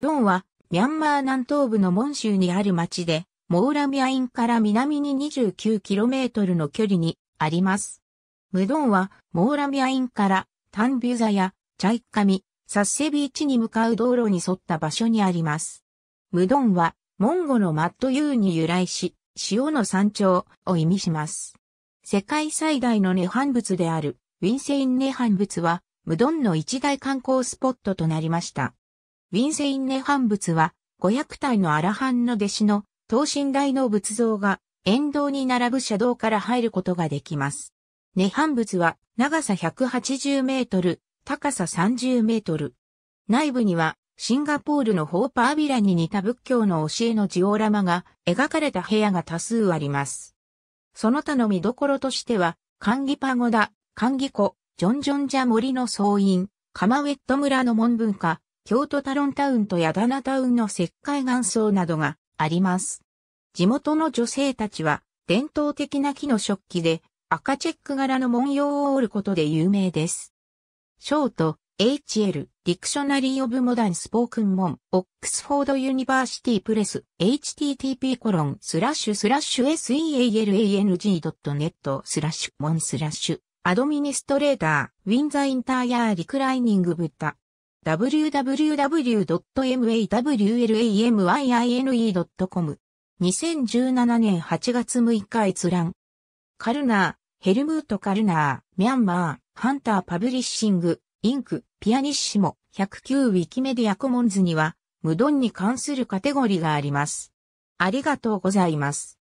ドンは、ミャンマー南東部のモン州にある町で、モーラミアインから南に 29km の距離にあります。ムドンは、モーラミアインから、タンビュザや、チャイッカミ、サッセビーチに向かう道路に沿った場所にあります。ムドンは、モンゴのマットユーに由来し、塩の山頂を意味します。世界最大の涅槃仏である、ウィンセイン涅槃仏は、ムドンの一大観光スポットとなりました。ウィンセインネブ仏は、500体のアラハンの弟子の等身大の仏像が沿道に並ぶ車道から入ることができます。涅槃仏は長さ180メートル、高さ30メートル。内部にはシンガポールのホーパービラに似た仏教の教えのジオラマが描かれた部屋が多数あります。その他の見どころとしては、カンギパゴダ、カンギ湖、ジョンジョンジャ森の総院、カマウェット村の文文化、京都タロンタウンとヤダナタウンの石灰岩層などがあります。地元の女性たちは伝統的な木の食器で赤チェック柄の文様を織ることで有名です。ショート、HL、ディクショナリー・オブ・モダン・スポークン・モン、オックスフォード・ユニバーシティ・プレス、http コロン、スラッシュ、スラッシュ、sealang.net、スラッシュ、モン、スラッシュ、アドミニストレーター、ウィンザ・インターヤー・リクライニング・ブッダ。www.mawlamyine.com。2017年8月6日閲覧。カルナー、ヘルムート・カルナー、ミャンマー、ハンター・パブリッシング、インク、ピアニッシモ、109ウィキメディアコモンズには、無ドンに関するカテゴリーがあります。ありがとうございます。